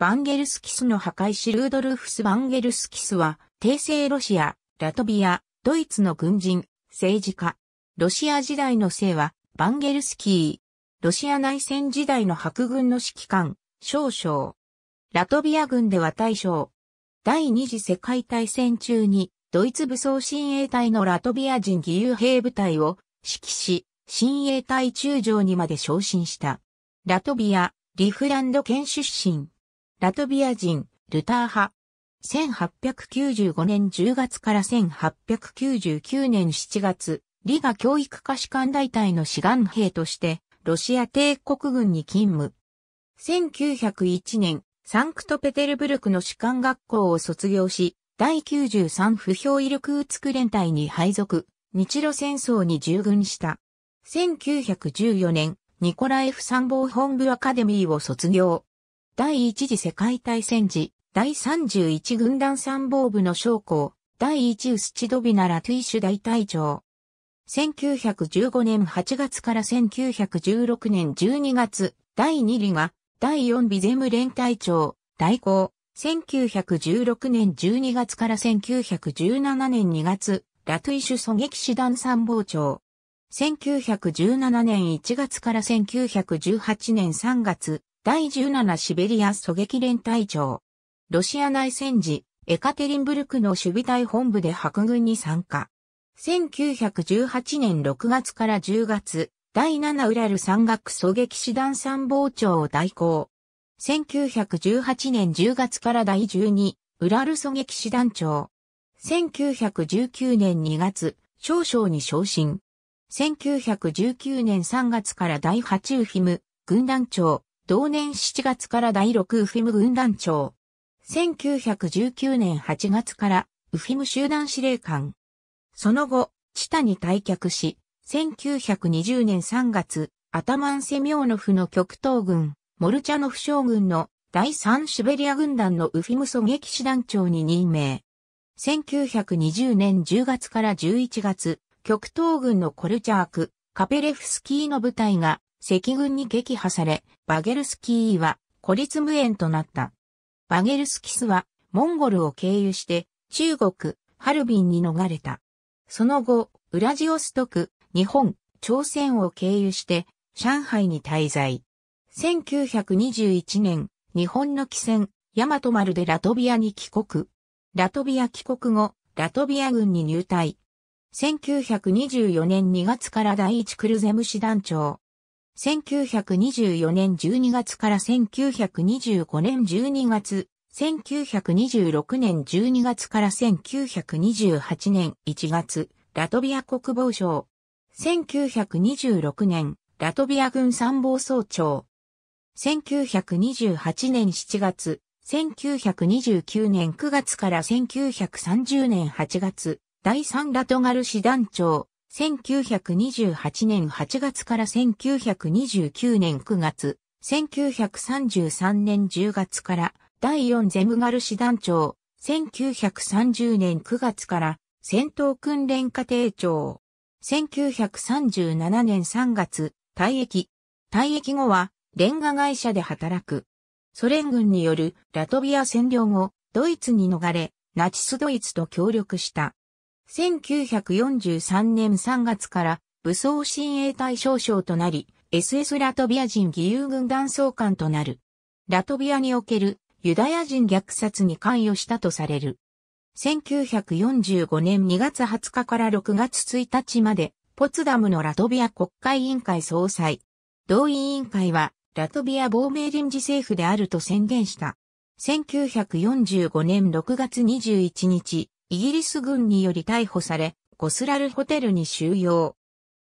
バンゲルスキスの破壊しルードルフス・バンゲルスキスは、帝政ロシア、ラトビア、ドイツの軍人、政治家。ロシア時代の姓は、バンゲルスキー。ロシア内戦時代の白軍の指揮官、少将。ラトビア軍では大将。第二次世界大戦中に、ドイツ武装親衛隊のラトビア人義勇兵部隊を指揮し、親衛隊中将にまで昇進した。ラトビア、リフランド県出身。ラトビア人、ルター派。1895年10月から1899年7月、リガ教育科士官大隊の志願兵として、ロシア帝国軍に勤務。1901年、サンクトペテルブルクの士官学校を卒業し、第93不評威力クつツ連隊に配属、日露戦争に従軍した。1914年、ニコライフ参謀本部アカデミーを卒業。第一次世界大戦時、第31軍団参謀部の将校、第一ウスチドビナラトゥイシュ大隊長。1915年8月から1916年12月、第2里が、第4ビゼム連隊長、代行。1916年12月から1917年2月、ラトゥイシュ狙撃師団参謀長。1917年1月から1918年3月、第17シベリア狙撃連隊長。ロシア内戦時、エカテリンブルクの守備隊本部で白軍に参加。1918年6月から10月、第7ウラル山岳狙撃師団参謀長を代行。1918年10月から第12ウラル狙撃師団長。1919年2月、少将に昇進。1919年3月から第8ウヒム軍団長、同年7月から第6ウフィム軍団長。1919年8月からウフィム集団司令官。その後、チタに退却し、1920年3月、アタマン・セミョーノフの極東軍、モルチャノフ将軍の第3シベリア軍団のウフィム狙撃師団長に任命。1920年10月から11月、極東軍のコルチャーク、カペレフスキーの部隊が赤軍に撃破され、バゲルスキーは孤立無縁となった。バゲルスキスはモンゴルを経由して中国、ハルビンに逃れた。その後、ウラジオストク、日本、朝鮮を経由して上海に滞在。1921年、日本の汽船、ヤマト丸でラトビアに帰国。ラトビア帰国後、ラトビア軍に入隊。1924年2月から第一クルゼム師団長、1924年12月から1925年12月、1926年12月から1928年1月、ラトビア国防省。1926年、ラトビア軍参謀総長。1928年7月、1929年9月から1930年8月、第3ラトガル師団長。1928年8月から1929年9月、1933年10月から第4ゼムガル師団長、1930年9月から戦闘訓練課程長、1937年3月、退役。退役後は、レンガ会社で働く。ソ連軍によるラトビア占領後、ドイツに逃れ、ナチスドイツと協力した。1943年3月から武装親衛隊少将となり、SS ラトビア人義勇軍団総監となる。ラトビアにおけるユダヤ人虐殺に関与したとされる。1945年2月20日から6月1日まで、ポツダムのラトビア国会委員会総裁。同委員会は、ラトビア亡命臨時政府であると宣言した。1945年6月21日、イギリス軍により逮捕され、ゴスラルホテルに収容。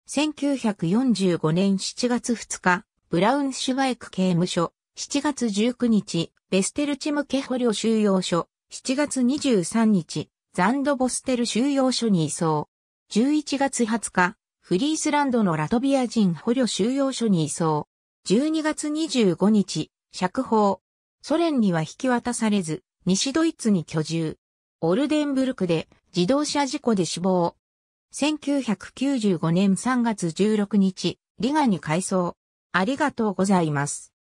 1945年7月2日、ブラウンシュバイク刑務所、7月19日、ベステルチムケ捕虜収容所、7月23日、ザンドボステル収容所に移送。11月20日、フリースランドのラトビア人捕虜収容所に移送。12月25日、釈放。ソ連には引き渡されず、西ドイツに居住。オルデンブルクで自動車事故で死亡。1995年3月16日、リガに改装。ありがとうございます。